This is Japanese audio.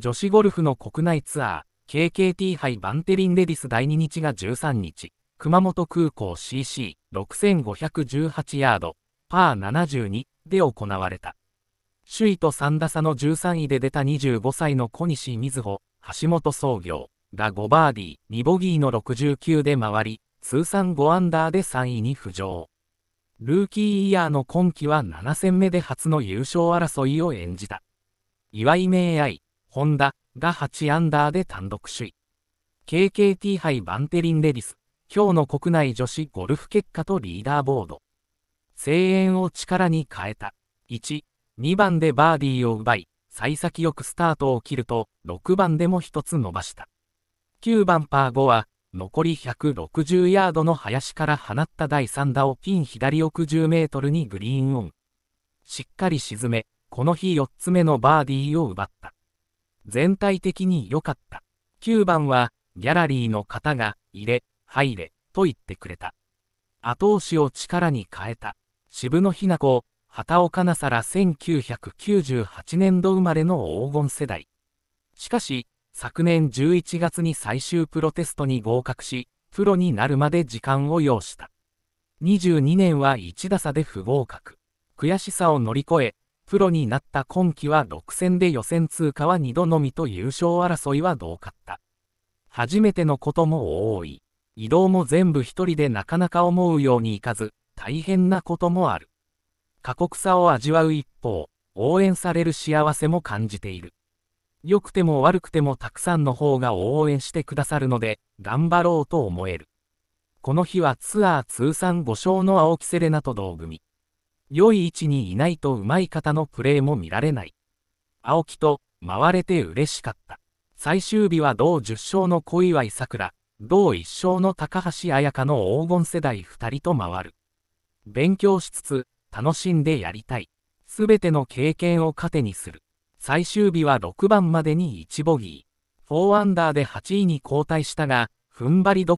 女子ゴルフの国内ツアー、KKT 杯バンテリンレディス第2日が13日、熊本空港 CC6518 ヤード、パー72で行われた。首位と3打差の13位で出た25歳の小西瑞穂、橋本創業が5バーディー、2ボギーの69で回り、通算5アンダーで3位に浮上。ルーキーイヤーの今季は7戦目で初の優勝争いを演じた。岩井明愛、ホンダが8アンダーで単独首位。KKT 杯バンテリンレディス、今日の国内女子ゴルフ結果とリーダーボード。声援を力に変えた。1、2番でバーディーを奪い、幸先よくスタートを切ると、6番でも1つ伸ばした。9番パー5は、残り160ヤードの林から放った第3打をピン左奥10メートルにグリーンオン。しっかり沈め、この日4つ目のバーディーを奪った。全体的に良かった。9番は、ギャラリーの方が、入れ、入れ、と言ってくれた。後押しを力に変えた。渋野日向子、畑岡奈紗ら1998年度生まれの黄金世代。しかし、昨年11月に最終プロテストに合格し、プロになるまで時間を要した。22年は1打差で不合格。悔しさを乗り越え、プロになった今季は6戦で予選通過は2度のみと優勝争いはうかった。初めてのことも多い。移動も全部一人でなかなか思うようにいかず、大変なこともある。過酷さを味わう一方、応援される幸せも感じている。良くても悪くてもたくさんの方が応援してくださるので、頑張ろうと思える。この日はツアー通算5勝の青木セレナと同組。良い位置にいないとうまい方のプレーも見られない。青木と回れて嬉しかった。最終日は同10勝の小祝さくら、同1勝の高橋彩香の黄金世代2人と回る。勉強しつつ、楽しんでやりたい。すべての経験を糧にする。最終日は6番までに1ボギー。4アンダーで8位に交代したが、踏ん張りど